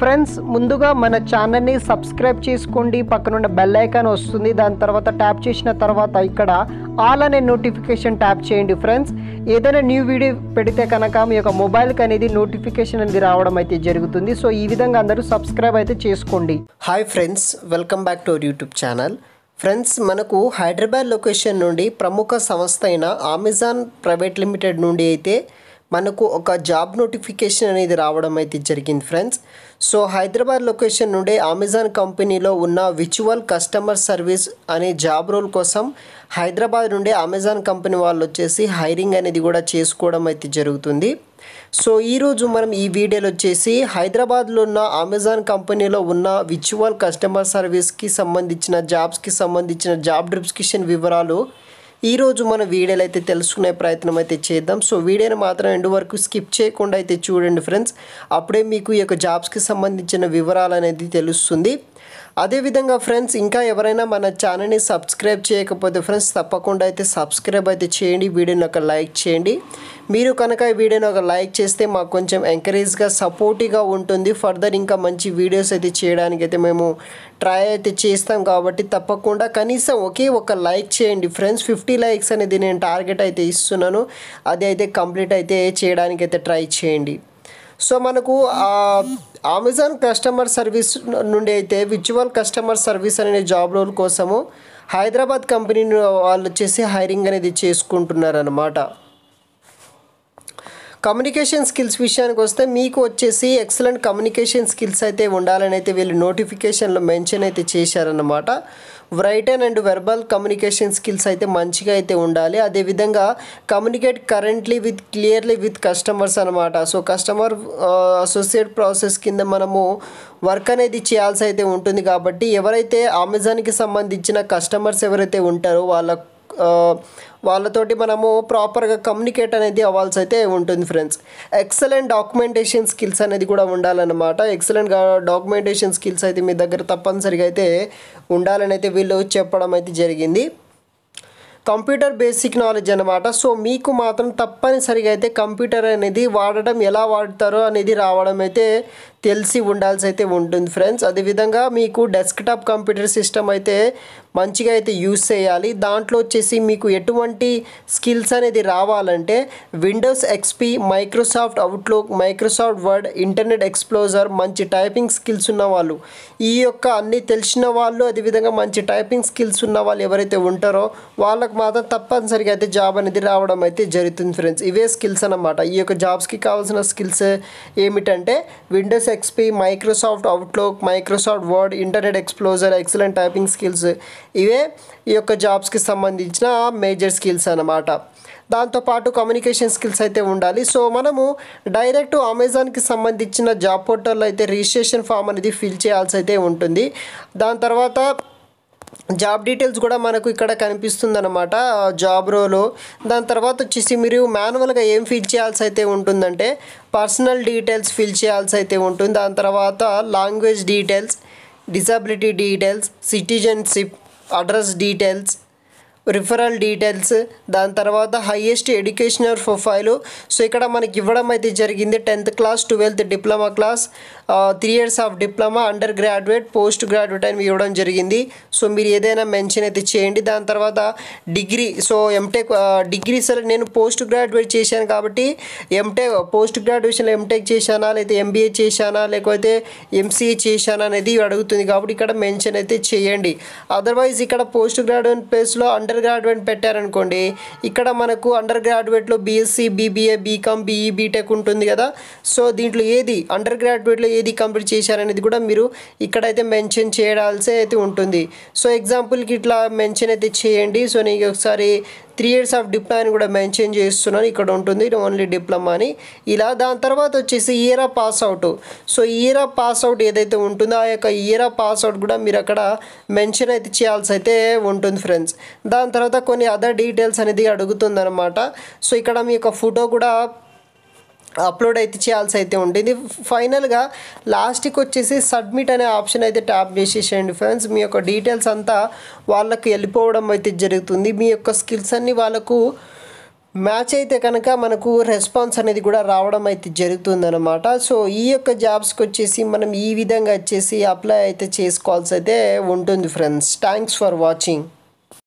friends ముందుగా మన ఛానల్ని సబ్స్క్రైబ్ చేసుకోండి పక్కనున్న బెల్ ఐకాన్ వస్తుంది దాని తర్వాత ట్యాప్ చేసిన తర్వాత ఇక్కడ ఆల్ అనే నోటిఫికేషన్ ట్యాప్ చేయండి ఫ్రెండ్స్ ఏదైనా న్యూ వీడియో పెడితే కనుక మీ యొక్క మొబైల్కి అనేది నోటిఫికేషన్ అనేది రావడం అయితే జరుగుతుంది సో ఈ విధంగా అందరూ సబ్స్క్రైబ్ అయితే చేసుకోండి hi friends welcome back to our YouTube channel friends మనకు హైదరాబాద్ లొకేషన్ నుండి ప్రముఖ సంస్థ అయిన అమెజాన్ ప్రైవేట్ లిమిటెడ్ నుండి అయితే మనకు ఒక జాబ్ నోటిఫికేషన్ అనేది రావడం అయితే జరిగింది ఫ్రెండ్స్ సో హైదరాబాద్ లొకేషన్ నుండి అమెజాన్ కంపెనీలో ఉన్న విచువల్ కస్టమర్ సర్వీస్ అనే జాబ్ రోల్ కోసం హైదరాబాద్ నుండి అమెజాన్ కంపెనీ వాళ్ళు వచ్చేసి హైరింగ్ అనేది కూడా చేసుకోవడం అయితే జరుగుతుంది సో ఈరోజు మనం ఈ వీడియోలో వచ్చేసి హైదరాబాద్లో ఉన్న అమెజాన్ కంపెనీలో ఉన్న విచువల్ కస్టమర్ సర్వీస్కి సంబంధించిన జాబ్స్కి సంబంధించిన జాబ్ డిస్క్రిప్షన్ వివరాలు ఈరోజు మన వీడియోలు అయితే తెలుసుకునే ప్రయత్నం అయితే చేద్దాం సో వీడియోని మాత్రం ఎండు వరకు స్కిప్ చేయకుండా అయితే చూడండి ఫ్రెండ్స్ అప్పుడే మీకు ఈ యొక్క జాబ్స్కి సంబంధించిన వివరాలు అనేది తెలుస్తుంది అదేవిధంగా ఫ్రెండ్స్ ఇంకా ఎవరైనా మన ఛానల్ని సబ్స్క్రైబ్ చేయకపోతే ఫ్రెండ్స్ తప్పకుండా అయితే సబ్స్క్రైబ్ అయితే చేయండి వీడియోని ఒక లైక్ చేయండి మీరు కనుక ఈ వీడియోని ఒక లైక్ చేస్తే మాకు కొంచెం ఎంకరేజ్గా సపోర్టివ్గా ఉంటుంది ఫర్దర్ ఇంకా మంచి వీడియోస్ అయితే చేయడానికి అయితే మేము ట్రై అయితే చేస్తాం కాబట్టి తప్పకుండా కనీసం ఒకే ఒక లైక్ చేయండి ఫ్రెండ్స్ ఫిఫ్టీ లైక్స్ అనేది నేను టార్గెట్ అయితే ఇస్తున్నాను అది అయితే కంప్లీట్ అయితే చేయడానికి అయితే ట్రై చేయండి సో మనకు అమెజాన్ కస్టమర్ సర్వీస్ నుండి అయితే విచువల్ కస్టమర్ సర్వీస్ అనే జాబ్ రోల్ కోసము హైదరాబాద్ కంపెనీ వాళ్ళు వచ్చేసి హైరింగ్ అనేది చేసుకుంటున్నారనమాట కమ్యూనికేషన్ స్కిల్స్ విషయానికి వస్తే మీకు వచ్చేసి ఎక్సలెంట్ కమ్యూనికేషన్ స్కిల్స్ అయితే ఉండాలని అయితే వీళ్ళు నోటిఫికేషన్లో మెన్షన్ అయితే చేశారన్నమాట written and verbal communication skills అయితే మంచిగా అయితే ఉండాలి అదేవిధంగా communicate currently with clearly with customers అనమాట సో కస్టమర్ అసోసియేట్ ప్రాసెస్ కింద మనము వర్క్ అనేది చేయాల్సి అయితే ఉంటుంది కాబట్టి ఎవరైతే అమెజాన్కి సంబంధించిన కస్టమర్స్ ఎవరైతే ఉంటారో వాళ్ళ వాళ్ళతోటి మనము ప్రాపర్గా కమ్యూనికేట్ అనేది అవ్వాల్సి అయితే ఉంటుంది ఫ్రెండ్స్ ఎక్సలెంట్ డాక్యుమెంటేషన్ స్కిల్స్ అనేది కూడా ఉండాలన్నమాట ఎక్సలెంట్గా డాక్యుమెంటేషన్ స్కిల్స్ అయితే మీ దగ్గర తప్పనిసరిగా అయితే ఉండాలని అయితే వీళ్ళు చెప్పడం అయితే జరిగింది కంప్యూటర్ బేసిక్ నాలెడ్జ్ అనమాట సో మీకు మాత్రం తప్పనిసరిగా అయితే కంప్యూటర్ అనేది వాడడం ఎలా వాడతారో అనేది రావడం అయితే తెలిసి ఉండాల్సి అయితే ఉంటుంది ఫ్రెండ్స్ అదేవిధంగా మీకు డెస్క్టాప్ కంప్యూటర్ సిస్టమ్ అయితే మంచిగా అయితే యూస్ చేయాలి దాంట్లో వచ్చేసి మీకు ఎటువంటి స్కిల్స్ అనేది రావాలంటే Windows XP Microsoft Outlook Microsoft Word Internet Explorer మంచి టైపింగ్ స్కిల్స్ ఉన్నవాళ్ళు ఈ యొక్క అన్నీ తెలిసిన వాళ్ళు అదేవిధంగా మంచి టైపింగ్ స్కిల్స్ ఉన్న వాళ్ళు ఎవరైతే ఉంటారో వాళ్ళకు మాత్రం తప్పనిసరిగా అయితే జాబ్ అనేది రావడం అయితే జరుగుతుంది ఫ్రెండ్స్ ఇవే స్కిల్స్ అన్నమాట ఈ యొక్క జాబ్స్కి కావాల్సిన స్కిల్స్ ఏమిటంటే Windows XP Microsoft Outlook Microsoft Word Internet Explorer excellent typing skills ఇవే ఈ యొక్క జాబ్స్కి సంబంధించిన మేజర్ స్కిల్స్ అన్నమాట దాంతోపాటు కమ్యూనికేషన్ స్కిల్స్ అయితే ఉండాలి సో మనము డైరెక్ట్ అమెజాన్కి సంబంధించిన జాబ్ పోర్టల్లో అయితే రిజిస్ట్రేషన్ ఫామ్ అనేది ఫిల్ చేయాల్సి అయితే ఉంటుంది దాని తర్వాత జాబ్ డీటెయిల్స్ కూడా మనకు ఇక్కడ అనమాట జాబ్ రోలు దాని తర్వాత వచ్చేసి మీరు మాన్యువల్గా ఏం ఫిల్ చేయాల్సి అయితే ఉంటుందంటే పర్సనల్ డీటెయిల్స్ ఫిల్ చేయాల్సి అయితే ఉంటుంది దాని తర్వాత language details disability details citizenship address details referral details దాని తర్వాత హయ్యెస్ట్ ఎడ్యుకేషనల్ ప్రొఫైలు సో ఇక్కడ మనకి ఇవ్వడం అయితే జరిగింది tenth class twelfth diploma class three years of diploma undergraduate postgraduate అని ఇవ్వడం జరిగింది సో మీరు ఏదైనా మెన్షన్ అయితే చేయండి దాని తర్వాత డిగ్రీ సో ఎంటెక్ డిగ్రీ సరే నేను పోస్ట్ గ్రాడ్యుయేట్ చేశాను కాబట్టి ఎంటెక్ పోస్ట్ గ్రాడ్యుయేషన్లో ఎంటెక్ చేశానా లేదా ఎంబీఏ చేశానా లేకపోతే ఎంసీఏ చేశానా అనేది అడుగుతుంది కాబట్టి ఇక్కడ మెన్షన్ అయితే చేయండి అదర్వైజ్ ఇక్కడ పోస్ట్ గ్రాడ్యుయేట్ ప్లేస్లో అండర్ అండర్ గ్రాడ్యుయేట్ పెట్టారనుకోండి ఇక్కడ మనకు అండర్ గ్రాడ్యుయేట్లో BSc BBA BCom BE BTech ఉంటుంది కదా సో దీంట్లో ఏది అండర్ గ్రాడ్యుయేట్లో ఏది కంప్లీట్ చేశారనేది కూడా మీరు ఇక్కడైతే మెన్షన్ చేయాల్సి అయితే ఉంటుంది సో ఎగ్జాంపుల్కి ఇట్లా మెన్షన్ అయితే చేయండి సో నీకు ఒకసారి త్రీ ఇయర్స్ ఆఫ్ డిప్లొమా అని కూడా మెన్షన్ చేస్తున్నాను ఇక్కడ ఉంటుంది ఓన్లీ డిప్లొమా అని ఇలా దాని తర్వాత వచ్చేసి year of pass out so year of pass out ఏదైతే ఉంటుందో ఆ యొక్క ఇయర్ ఆఫ్ పాస్ అవుట్ కూడా మీరు అక్కడ మెన్షన్ అయితే చేయాల్సి అయితే ఉంటుంది ఫ్రెండ్స్ దాని తర్వాత కొన్ని అదర్ డీటెయిల్స్ అనేది అడుగుతుంది అనమాట సో ఇక్కడ మీ యొక్క ఫోటో కూడా అప్లోడ్ అయితే చేయాల్సి అయితే ఉంటుంది ఫైనల్గా లాస్ట్కి వచ్చేసి సబ్మిట్ అనే ఆప్షన్ అయితే ట్యాప్ చేసేసేయండి ఫ్రెండ్స్ మీ యొక్క డీటెయిల్స్ అంతా వాళ్ళకి వెళ్ళిపోవడం అయితే జరుగుతుంది మీ యొక్క స్కిల్స్ అన్ని వాళ్ళకు మ్యాచ్ అయితే కనుక మనకు రెస్పాన్స్ అనేది కూడా రావడం అయితే జరుగుతుందన్నమాట సో ఈ యొక్క జాబ్స్కి వచ్చేసి మనం ఈ విధంగా వచ్చేసి అప్లై అయితే చేసుకోవాల్సి అయితే ఉంటుంది ఫ్రెండ్స్ థ్యాంక్స్ ఫర్ వాచింగ్